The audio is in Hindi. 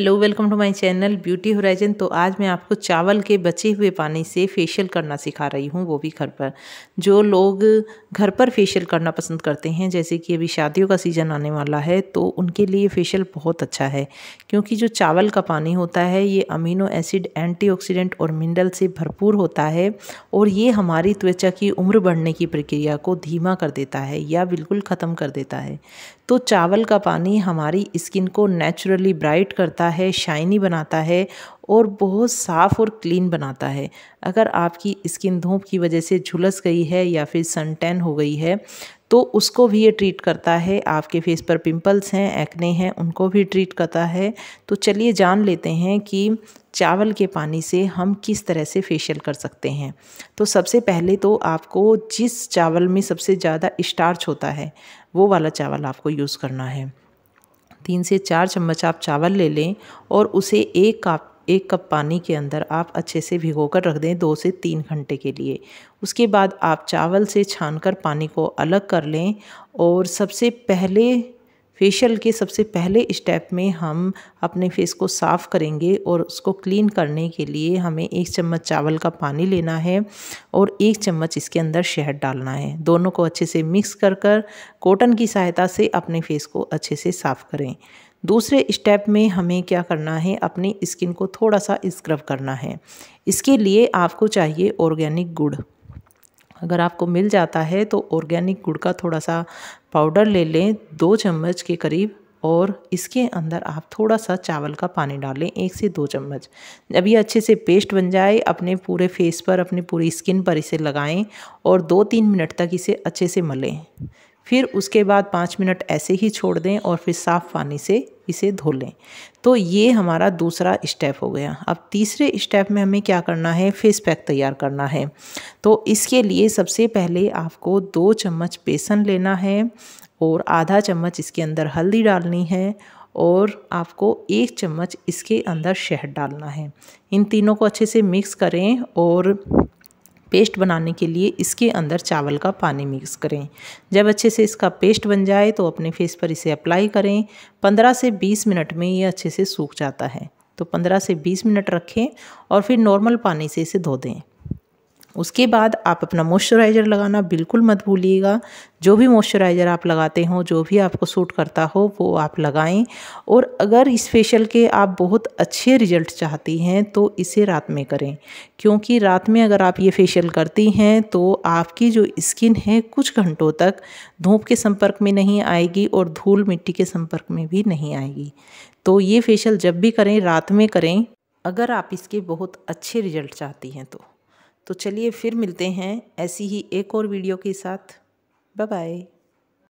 hello welcome to my channel beauty horizon तो आज मैं आपको चावल के बचे हुए पानी से फेशियल करना सिखा रही हूँ वो भी घर पर जो लोग घर पर फेशियल करना पसंद करते हैं जैसे कि अभी शादियों का सीज़न आने वाला है तो उनके लिए फेशियल बहुत अच्छा है क्योंकि जो चावल का पानी होता है ये अमीनो एसिड एंटी और मिनरल से भरपूर होता है और ये हमारी त्वचा की उम्र बढ़ने की प्रक्रिया को धीमा कर देता है या बिल्कुल ख़त्म कर देता है तो चावल का पानी हमारी स्किन को नेचुरली ब्राइट करता है शाइनी बनाता है और बहुत साफ़ और क्लीन बनाता है अगर आपकी स्किन धूप की वजह से झुलस गई है या फिर सनटैन हो गई है तो उसको भी ये ट्रीट करता है आपके फेस पर पिंपल्स हैं एक्ने हैं उनको भी ट्रीट करता है तो चलिए जान लेते हैं कि चावल के पानी से हम किस तरह से फेशियल कर सकते हैं तो सबसे पहले तो आपको जिस चावल में सबसे ज़्यादा स्टार्च होता है वो वाला चावल आपको यूज़ करना है तीन से चार चम्मच आप चावल ले लें और उसे एक काप एक कप पानी के अंदर आप अच्छे से भिगो कर रख दें दो से तीन घंटे के लिए उसके बाद आप चावल से छानकर पानी को अलग कर लें और सबसे पहले फेशियल के सबसे पहले स्टेप में हम अपने फेस को साफ़ करेंगे और उसको क्लीन करने के लिए हमें एक चम्मच चावल का पानी लेना है और एक चम्मच इसके अंदर शहद डालना है दोनों को अच्छे से मिक्स कर कर कॉटन की सहायता से अपने फेस को अच्छे से साफ़ करें दूसरे स्टेप में हमें क्या करना है अपनी स्किन को थोड़ा सा स्क्रब करना है इसके लिए आपको चाहिए ऑर्गेनिक गुड़ अगर आपको मिल जाता है तो ऑर्गेनिक गुड़ का थोड़ा सा पाउडर ले लें दो चम्मच के करीब और इसके अंदर आप थोड़ा सा चावल का पानी डालें एक से दो चम्मच जब ये अच्छे से पेस्ट बन जाए अपने पूरे फेस पर अपने पूरी स्किन पर इसे लगाएं और दो तीन मिनट तक इसे अच्छे से मलें फिर उसके बाद पाँच मिनट ऐसे ही छोड़ दें और फिर साफ़ पानी से इसे धो लें तो ये हमारा दूसरा स्टेप हो गया अब तीसरे स्टेप में हमें क्या करना है फेस पैक तैयार करना है तो इसके लिए सबसे पहले आपको दो चम्मच बेसन लेना है और आधा चम्मच इसके अंदर हल्दी डालनी है और आपको एक चम्मच इसके अंदर शहद डालना है इन तीनों को अच्छे से मिक्स करें और पेस्ट बनाने के लिए इसके अंदर चावल का पानी मिक्स करें जब अच्छे से इसका पेस्ट बन जाए तो अपने फेस पर इसे अप्लाई करें 15 से 20 मिनट में ये अच्छे से सूख जाता है तो 15 से 20 मिनट रखें और फिर नॉर्मल पानी से इसे धो दें उसके बाद आप अपना मॉइस्चराइज़र लगाना बिल्कुल मत भूलिएगा जो भी मॉइस्चराइज़र आप लगाते हो जो भी आपको सूट करता हो वो आप लगाएं और अगर इस फेशियल के आप बहुत अच्छे रिजल्ट चाहती हैं तो इसे रात में करें क्योंकि रात में अगर आप ये फेशियल करती हैं तो आपकी जो स्किन है कुछ घंटों तक धूप के संपर्क में नहीं आएगी और धूल मिट्टी के संपर्क में भी नहीं आएगी तो ये फेशियल जब भी करें रात में करें अगर आप इसके बहुत अच्छे रिजल्ट चाहती हैं तो तो चलिए फिर मिलते हैं ऐसी ही एक और वीडियो के साथ बाय बाय